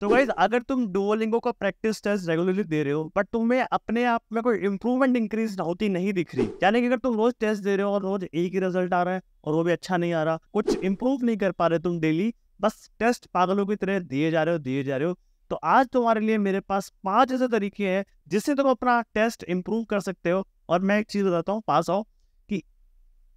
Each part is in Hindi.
तो गाइज अगर तुम डुओलिंगो का प्रैक्टिस टेस्ट रेगुलरली दे रहे हो बट तुम्हें अपने आप में कोई इम्प्रूवमेंट इंक्रीज होती नहीं दिख रही यानी कि अगर तुम रोज टेस्ट दे रहे हो और रोज एक ही रिजल्ट आ रहा है और वो भी अच्छा नहीं आ रहा कुछ इम्प्रूव नहीं कर पा रहे तुम डेली बस टेस्ट पागलों की तरह दिए जा रहे हो दिए जा रहे हो तो आज तुम्हारे लिए मेरे पास पांच ऐसे तरीके हैं जिससे तुम अपना टेस्ट इंप्रूव कर सकते हो और मैं एक चीज़ बताता हूँ पास आओ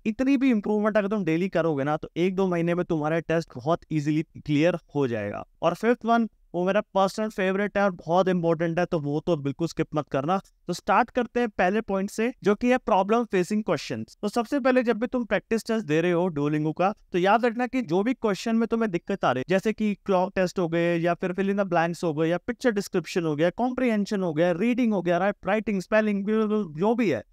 इतनी भी इंप्रूवमेंट अगर तुम डेली करोगे ना तो एक दो महीने में तुम्हारा टेस्ट बहुत इजीली क्लियर हो जाएगा और फिफ्थ वन वो मेरा पर्सनल फेवरेट है और बहुत इंपॉर्टेंट है तो वो तो बिल्कुल स्किप मत करना तो स्टार्ट करते हैं पहले पॉइंट से जो कि है प्रॉब्लम फेसिंग क्वेश्चन तो सबसे पहले जब भी तुम प्रैक्टिस टेस्ट दे रहे हो डोलिंगो का तो याद रखना कि जो भी क्वेश्चन में तुम्हें दिक्कत आ रही है जैसे कि क्लॉक टेस्ट हो गए या फिर फिल इन द ब्लैंक्स हो गए या पिक्चर डिस्क्रिप्शन हो गया कॉम्प्रीहेंशन हो गया रीडिंग हो गया राइट राइटिंग स्पेलिंग जो भी है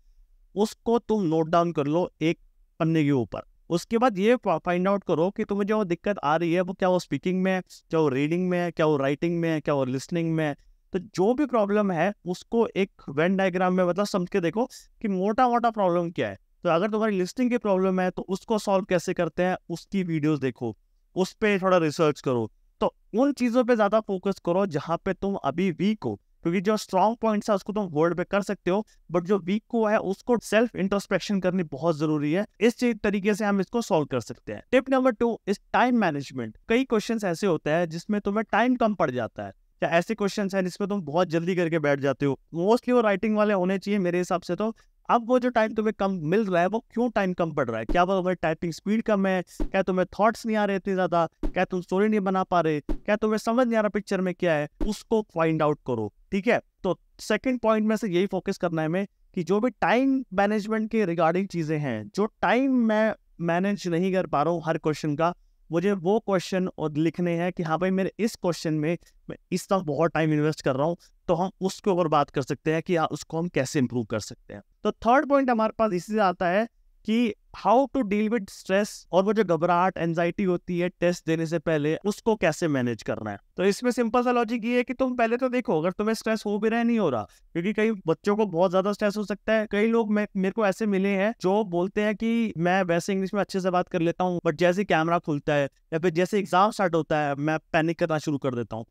उसको तुम नोट डाउन कर लो एक पन्ने के ऊपर उसके बाद ये फाइंड आउट करो कि तुम्हें जो दिक्कत आ रही है वो क्या वो स्पीकिंग में क्या वो रीडिंग में क्या वो राइटिंग में क्या वो लिसनिंग में तो जो भी प्रॉब्लम है उसको एक वेन डायग्राम में मतलब समझ के देखो कि मोटा मोटा प्रॉब्लम क्या है तो अगर तुम्हारी लिस्टिंग की प्रॉब्लम है तो उसको सॉल्व कैसे करते हैं उसकी वीडियोस देखो उस पर थोड़ा रिसर्च करो तो उन चीज़ों पे ज़्यादा फोकस करो जहाँ पे तुम अभी वीक हो क्योंकि जो स्ट्रॉन्ग पॉइंट है उसको तुम तो होल्ड पे कर सकते हो बट जो वीक को है उसको सेल्फ इंटरस्पेक्शन करनी बहुत जरूरी है इस तरीके से हम इसको सॉल्व कर सकते हैं tip number two is time management कई क्वेश्चन ऐसे होते हैं जिसमें तुम्हें टाइम कम पड़ जाता है या ऐसे क्वेश्चन हैं जिसमें तुम बहुत जल्दी करके बैठ जाते हो मोस्टली वो राइटिंग वाले होने चाहिए मेरे हिसाब से तो अब वो जो टाइम तुम्हें कम मिल रहा है वो क्यों टाइम कम पड़ रहा है क्या वो तुम्हें टाइपिंग स्पीड कम है क्या तुम्हें थॉट्स नहीं आ रहे इतने ज़्यादा क्या तुम स्टोरी नहीं बना पा रहे क्या तुम्हें समझ नहीं आ रहा पिक्चर में क्या है उसको फाइंड आउट करो ठीक है तो सेकेंड पॉइंट में से यही फोकस करना है हमें कि जो भी टाइम मैनेजमेंट के रिगार्डिंग चीज़ें हैं जो टाइम मैं मैनेज नहीं कर पा रहा हूँ हर क्वेश्चन का मुझे वो क्वेश्चन और लिखने हैं कि हाँ भाई मेरे इस क्वेश्चन में मैं इस तरह बहुत टाइम इन्वेस्ट कर रहा हूँ तो हम उसके ऊपर बात कर सकते हैं कि हाँ, उसको हम कैसे इम्प्रूव कर सकते हैं तो थर्ड पॉइंट हमारे पास इसी से आता है कि how to deal with stress और वो जो घबराहट एंजाइटी होती है टेस्ट देने से पहले उसको कैसे मैनेज करना है तो इसमें सिंपल सा लॉजिक ये है कि तुम पहले तो देखो अगर तुम्हें स्ट्रेस हो भी रहा है नहीं हो रहा क्योंकि कई बच्चों को बहुत ज्यादा स्ट्रेस हो सकता है कई लोग मेरे को ऐसे मिले हैं जो बोलते हैं कि मैं वैसे इंग्लिश में अच्छे से बात कर लेता हूँ बट जैसे कैमरा खुलता है या फिर जैसे एग्जाम स्टार्ट होता है मैं पैनिक करना शुरू कर देता हूँ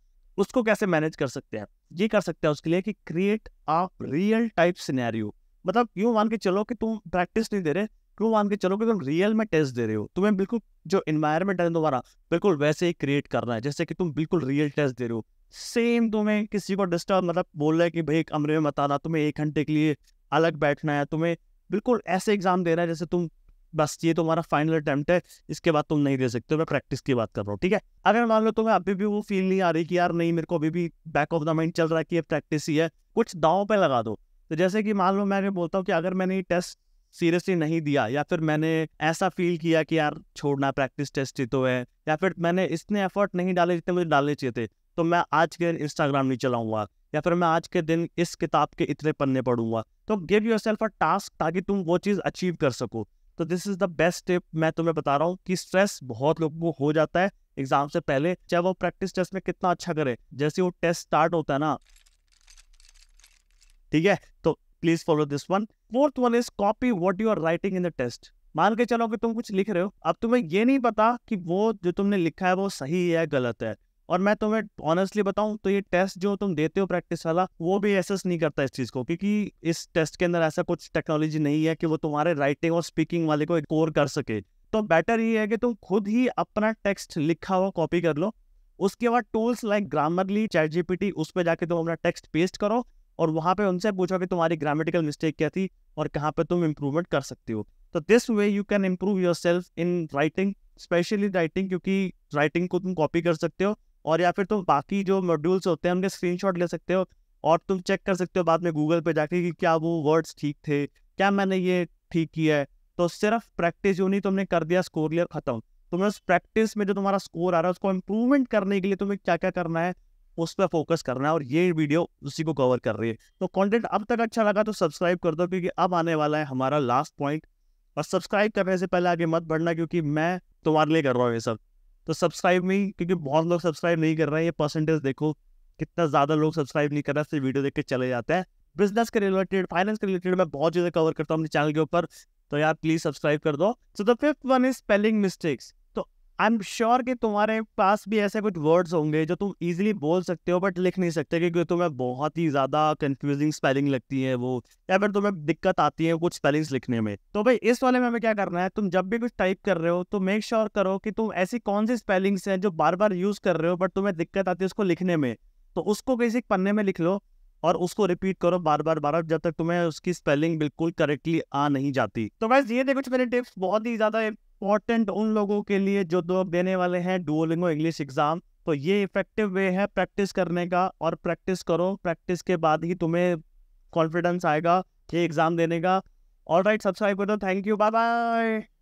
उसको कैसे मैनेज कर सकते हैं ये कर सकते हैं उसके लिए कि create a real type scenario मतलब यूं मान के चलो कि तुम प्रैक्टिस नहीं दे रहे क्यों मान के चलो कि तुम रियल में टेस्ट दे रहे हो तुम्हें बिल्कुल जो इन्वायरमेंट है तुम्हारा बिल्कुल वैसे ही क्रिएट करना है जैसे कि तुम बिल्कुल रियल टेस्ट दे रहे हो सेम तुम्हें किसी को डिस्टर्ब मतलब बोल रहे है कि भाई कमरे में मत आना तुम्हें एक घंटे के लिए अलग बैठना है तुम्हें बिल्कुल ऐसे एग्जाम देना है जैसे तुम बस ये तुम्हारा फाइनल अटैम्प्ट है इसके बाद तुम नहीं दे सकते मैं प्रैक्टिस की बात कर रहा हूँ ठीक है अगर मान लो तुम्हें अभी भी वो फील नहीं आ रही कि यार नहीं मेरे को अभी भी बैक ऑफ द माइंड चल रहा है कि ये प्रैक्टिस ही है कुछ दाव पे लगा दो तो जैसे कि मान लो मैं बोलता हूँ कि अगर मैंने ये टेस्ट सीरियसली नहीं दिया या फिर मैंने ऐसा फील किया कि यार छोड़ना प्रैक्टिस टेस्ट ही तो है या फिर मैंने इतने एफर्ट नहीं डाले जितने मुझे डालने चाहिए थे तो मैं आज के दिन इंस्टाग्राम नहीं चलाऊंगा या फिर मैं आज के दिन इस किताब के इतने पन्ने पढ़ूंगा तो give yourself a task ताकि तुम वो चीज़ अचीव कर सको तो this is the best tip मैं तुम्हें बता रहा हूँ कि स्ट्रेस बहुत लोगों को हो जाता है एग्जाम से पहले चाहे वो प्रैक्टिस टेस्ट में कितना अच्छा करे जैसे वो टेस्ट स्टार्ट होता है ना ठीक है तो please follow this one fourth one is copy what you are writing in the test मान के चलो कि तुम कुछ लिख रहे हो अब तुम्हें ये नहीं पता कि वो जो तुमने लिखा है वो सही है गलत है और मैं तुम्हें ऑनेस्टली बताऊं तो ये टेस्ट जो तुम देते हो प्रैक्टिस वाला वो भी एसेस नहीं करता इस चीज़ को क्योंकि इस टेस्ट के अंदर ऐसा कुछ टेक्नोलॉजी नहीं है कि वो तुम्हारे राइटिंग और स्पीकिंग वाले को इग्नोर कर सके तो बेटर ये है कि तुम खुद ही अपना टेक्स्ट लिखा हुआ कॉपी कर लो उसके बाद tools like Grammarly ChatGPT उस पर जाके तुम अपना टेक्स्ट पेस्ट करो और वहाँ पे उनसे पूछो कि तुम्हारी ग्रामेटिकल मिस्टेक क्या थी और कहाँ पे तुम इम्प्रूवमेंट कर सकते हो तो this way you can improve yourself in writing specially writing क्योंकि राइटिंग को तुम कॉपी कर सकते हो और या फिर तुम बाकी जो मॉड्यूल्स होते हैं उनके स्क्रीनशॉट ले सकते हो और तुम चेक कर सकते हो बाद में गूगल पे जाके कि क्या वो वर्ड्स ठीक थे क्या मैंने ये ठीक किया है तो सिर्फ प्रैक्टिस नहीं तुमने कर दिया स्कोर लिया खत्म तुम्हें उस प्रैक्टिस में जो तुम्हारा स्कोर आ रहा है उसको इम्प्रूवमेंट करने के लिए तुम्हें क्या क्या करना है उस पर फोकस करना है और ये वीडियो उसी को कवर कर रही है तो कंटेंट अब तक अच्छा लगा तो सब्सक्राइब कर दो क्योंकि अब आने वाला है हमारा लास्ट पॉइंट और सब्सक्राइब करने से पहले आगे मत बढ़ना क्योंकि मैं तुम्हारे लिए कर रहा हूँ ये सब तो सब्सक्राइब नहीं क्योंकि बहुत लोग सब्सक्राइब नहीं कर रहे हैं ये परसेंटेज देखो कितना ज़्यादा लोग सब्सक्राइब नहीं कर रहे हैं वीडियो देख के चले जाते हैं बिजनेस के रिलेटेड फाइनेंस के रिलेटेड मैं बहुत चीज़ें कवर करता हूँ अपने चैनल के ऊपर तो यार प्लीज़ सब्सक्राइब कर दो so the fifth one is spelling mistakes I am sure कि तुम्हारे पास भी ऐसे कुछ वर्ड्स होंगे जो तुम इजीली बोल सकते हो बट लिख नहीं सकते क्योंकि तुम्हें बहुत ही ज़्यादा कंफ्यूजिंग स्पेलिंग लगती है वो या फिर तुम्हें दिक्कत आती है कुछ स्पेलिंग्स लिखने में तो भाई इस वाले में हमें क्या करना है तुम जब भी कुछ टाइप कर रहे हो तो मेक श्योर sure करो कि तुम ऐसी कौन सी स्पेलिंग्स हैं जो बार बार यूज़ कर रहे हो बट तुम्हें दिक्कत आती है उसको लिखने में तो उसको किसी पन्ने में लिख लो और उसको रिपीट करो बार बार बार जब तक तुम्हें उसकी स्पेलिंग बिल्कुल करेक्टली आ नहीं जाती तो बस ये थे कुछ मेरे टिप्स बहुत ही ज़्यादा इम्पॉर्टेंट उन लोगों के लिए जो दो देने वाले हैं डुओलिंगो इंग्लिश एग्जाम तो ये इफेक्टिव वे है प्रैक्टिस करने का और प्रैक्टिस करो प्रैक्टिस के बाद ही तुम्हें कॉन्फिडेंस आएगा ये एग्ज़ाम देने का ऑल राइट सब्सक्राइब कर दो थैंक यू बाय बाय